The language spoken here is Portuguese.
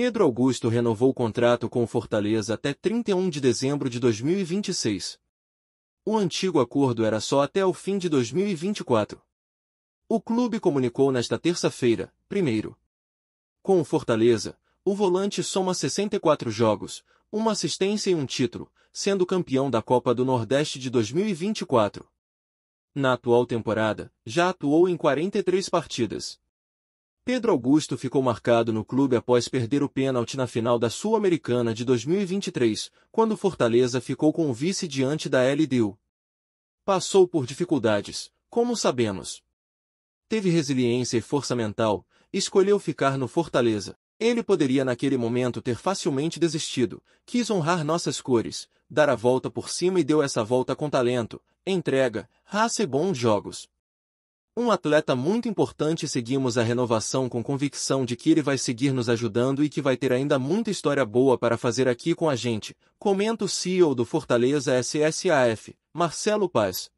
Pedro Augusto renovou o contrato com o Fortaleza até 31 de dezembro de 2026. O antigo acordo era só até o fim de 2024. O clube comunicou nesta terça-feira, primeiro. Com o Fortaleza, o volante soma 64 jogos, uma assistência e um título, sendo campeão da Copa do Nordeste de 2024. Na atual temporada, já atuou em 43 partidas. Pedro Augusto ficou marcado no clube após perder o pênalti na final da Sul-Americana de 2023, quando Fortaleza ficou com o vice diante da LDU. Passou por dificuldades, como sabemos. Teve resiliência e força mental, escolheu ficar no Fortaleza. Ele poderia naquele momento ter facilmente desistido, quis honrar nossas cores, dar a volta por cima e deu essa volta com talento, entrega, raça e bons jogos. Um atleta muito importante seguimos a renovação com convicção de que ele vai seguir nos ajudando e que vai ter ainda muita história boa para fazer aqui com a gente, comenta o CEO do Fortaleza SSAF, Marcelo Paz,